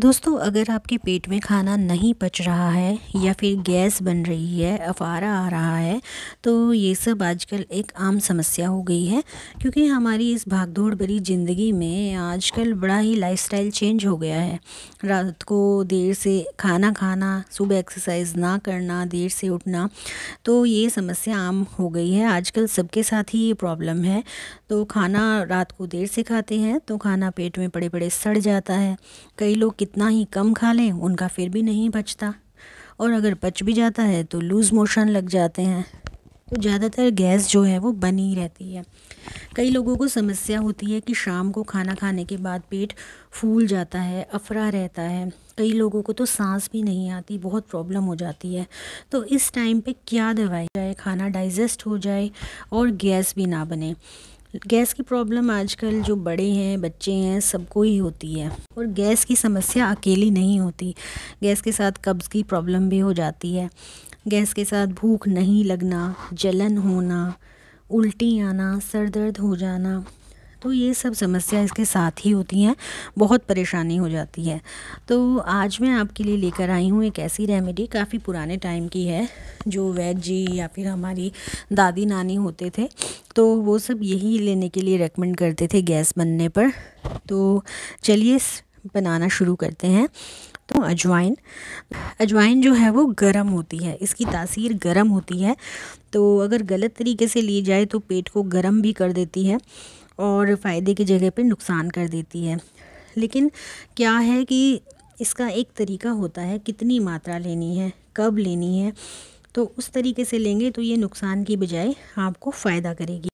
दोस्तों अगर आपके पेट में खाना नहीं पच रहा है या फिर गैस बन रही है अफारा आ रहा है तो ये सब आजकल एक आम समस्या हो गई है क्योंकि हमारी इस भागदौड़ भरी ज़िंदगी में आजकल बड़ा ही लाइफस्टाइल चेंज हो गया है रात को देर से खाना खाना सुबह एक्सरसाइज ना करना देर से उठना तो ये समस्या आम हो गई है आजकल सबके साथ ही ये प्रॉब्लम है तो खाना रात को देर से खाते हैं तो खाना पेट में बड़े बड़े सड़ जाता है कई लोग कितना ही कम खा लें उनका फिर भी नहीं बचता और अगर बच भी जाता है तो लूज़ मोशन लग जाते हैं तो ज़्यादातर गैस जो है वो बनी रहती है कई लोगों को समस्या होती है कि शाम को खाना खाने के बाद पेट फूल जाता है अफरा रहता है कई लोगों को तो सांस भी नहीं आती बहुत प्रॉब्लम हो जाती है तो इस टाइम पे क्या दवाई जाए खाना डाइजेस्ट हो जाए और गैस भी ना बने गैस की प्रॉब्लम आजकल जो बड़े हैं बच्चे हैं सबको ही होती है और गैस की समस्या अकेली नहीं होती गैस के साथ कब्ज़ की प्रॉब्लम भी हो जाती है गैस के साथ भूख नहीं लगना जलन होना उल्टी आना सर दर्द हो जाना तो ये सब समस्या इसके साथ ही होती हैं बहुत परेशानी हो जाती है तो आज मैं आपके लिए लेकर आई हूँ एक ऐसी रेमेडी काफ़ी पुराने टाइम की है जो वैद जी या फिर हमारी दादी नानी होते थे तो वो सब यही लेने के लिए रेकमेंड करते थे गैस बनने पर तो चलिए बनाना शुरू करते हैं तो अजवाइन अजवाइन जो है वो गर्म होती है इसकी तासीर गर्म होती है तो अगर गलत तरीके से ली जाए तो पेट को गर्म भी कर देती है और फ़ायदे की जगह पर नुकसान कर देती है लेकिन क्या है कि इसका एक तरीका होता है कितनी मात्रा लेनी है कब लेनी है तो उस तरीके से लेंगे तो ये नुकसान की बजाय आपको फ़ायदा करेगी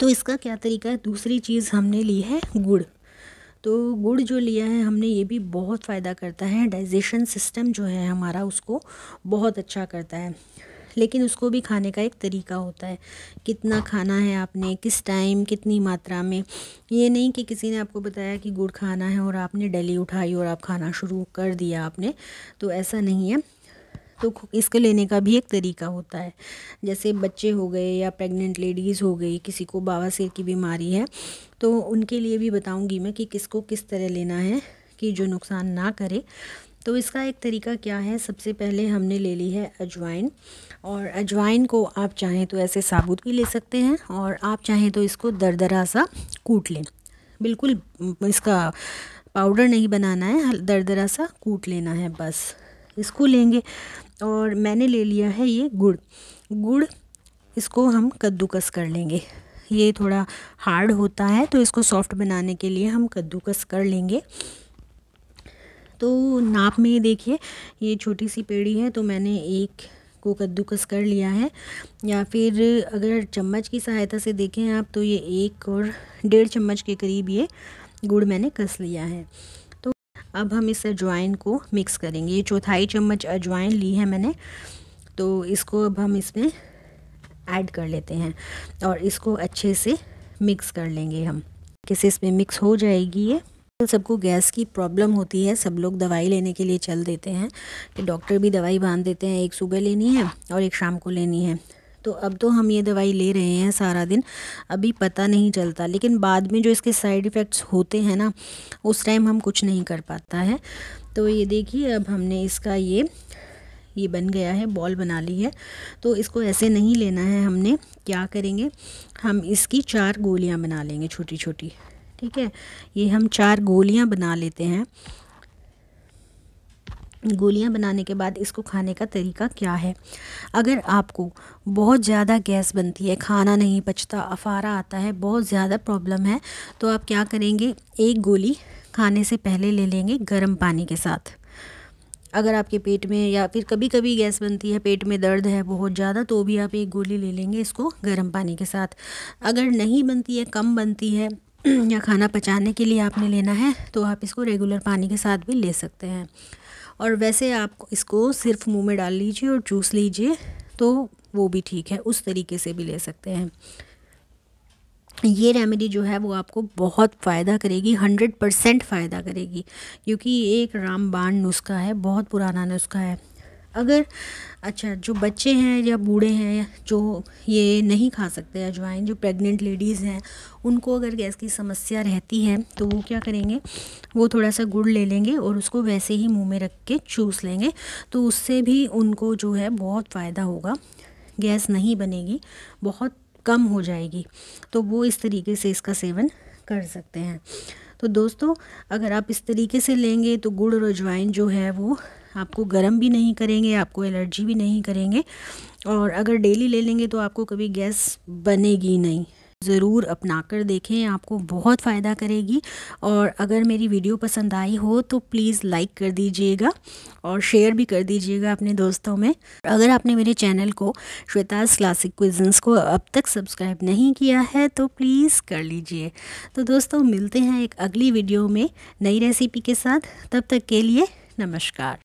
तो इसका क्या तरीका है दूसरी चीज़ हमने ली है गुड़ तो गुड़ जो लिया है हमने ये भी बहुत फ़ायदा करता है डाइजेशन सिस्टम जो है हमारा उसको बहुत अच्छा करता है लेकिन उसको भी खाने का एक तरीका होता है कितना खाना है आपने किस टाइम कितनी मात्रा में ये नहीं कि किसी ने आपको बताया कि गुड़ खाना है और आपने डली उठाई और आप खाना शुरू कर दिया आपने तो ऐसा नहीं है तो इसके लेने का भी एक तरीका होता है जैसे बच्चे हो गए या प्रेग्नेंट लेडीज़ हो गई किसी को बाबा सिर की बीमारी है तो उनके लिए भी बताऊंगी मैं कि किसको किस तरह लेना है कि जो नुकसान ना करे तो इसका एक तरीका क्या है सबसे पहले हमने ले ली है अजवाइन और अजवाइन को आप चाहें तो ऐसे साबुत भी ले सकते हैं और आप चाहें तो इसको दरदरा सा कूट लें बिल्कुल इसका पाउडर नहीं बनाना है दरदरा सा कूट लेना है बस इसको लेंगे और मैंने ले लिया है ये गुड़ गुड़ इसको हम कद्दूकस कर लेंगे ये थोड़ा हार्ड होता है तो इसको सॉफ्ट बनाने के लिए हम कद्दूकस कर लेंगे तो नाप में देखिए ये छोटी सी पेड़ी है तो मैंने एक को कद्दूकस कर लिया है या फिर अगर चम्मच की सहायता से देखें आप तो ये एक और डेढ़ चम्मच के करीब ये गुड़ मैंने कस लिया है तो अब हम इस अजवाइन को मिक्स करेंगे ये चौथाई चम्मच अजवाइन ली है मैंने तो इसको अब हम इसमें ऐड कर लेते हैं और इसको अच्छे से मिक्स कर लेंगे हम किसी इसमें मिक्स हो जाएगी ये सबको गैस की प्रॉब्लम होती है सब लोग दवाई लेने के लिए चल देते हैं कि डॉक्टर भी दवाई बांध देते हैं एक सुबह लेनी है और एक शाम को लेनी है तो अब तो हम ये दवाई ले रहे हैं सारा दिन अभी पता नहीं चलता लेकिन बाद में जो इसके साइड इफ़ेक्ट्स होते हैं ना उस टाइम हम कुछ नहीं कर पाता है तो ये देखिए अब हमने इसका ये ये बन गया है बॉल बना ली है तो इसको ऐसे नहीं लेना है हमने क्या करेंगे हम इसकी चार गोलियां बना लेंगे छोटी छोटी ठीक है ये हम चार गोलियां बना लेते हैं गोलियां बनाने के बाद इसको खाने का तरीका क्या है अगर आपको बहुत ज़्यादा गैस बनती है खाना नहीं पचता अफारा आता है बहुत ज़्यादा प्रॉब्लम है तो आप क्या करेंगे एक गोली खाने से पहले ले लेंगे गर्म पानी के साथ अगर आपके पेट में या फिर कभी कभी गैस बनती है पेट में दर्द है बहुत ज़्यादा तो भी आप एक गोली ले लेंगे इसको गर्म पानी के साथ अगर नहीं बनती है कम बनती है या खाना पचाने के लिए आपने लेना है तो आप इसको रेगुलर पानी के साथ भी ले सकते हैं और वैसे आप इसको सिर्फ मुंह में डाल लीजिए और जूस लीजिए तो वो भी ठीक है उस तरीके से भी ले सकते हैं ये रेमेडी जो है वो आपको बहुत फ़ायदा करेगी हंड्रेड परसेंट फ़ायदा करेगी क्योंकि ये एक रामबाण नुस्खा है बहुत पुराना नुस्खा है अगर अच्छा जो बच्चे हैं या बूढ़े हैं जो ये नहीं खा सकते अजवाइन जो प्रेग्नेंट लेडीज़ हैं उनको अगर गैस की समस्या रहती है तो वो क्या करेंगे वो थोड़ा सा गुड़ ले लेंगे और उसको वैसे ही मुंह में रख के चूस लेंगे तो उससे भी उनको जो है बहुत फ़ायदा होगा गैस नहीं बनेगी बहुत कम हो जाएगी तो वो इस तरीके से इसका सेवन कर सकते हैं तो दोस्तों अगर आप इस तरीके से लेंगे तो गुड़ और अजवाइन जो है वो आपको गर्म भी नहीं करेंगे आपको एलर्जी भी नहीं करेंगे और अगर डेली ले लेंगे तो आपको कभी गैस बनेगी नहीं ज़रूर अपना कर देखें आपको बहुत फ़ायदा करेगी और अगर मेरी वीडियो पसंद आई हो तो प्लीज़ लाइक कर दीजिएगा और शेयर भी कर दीजिएगा अपने दोस्तों में अगर आपने मेरे चैनल को श्वेताज क्लासिक क्विजन्स को अब तक सब्सक्राइब नहीं किया है तो प्लीज़ कर लीजिए तो दोस्तों मिलते हैं एक अगली वीडियो में नई रेसिपी के साथ तब तक के लिए नमस्कार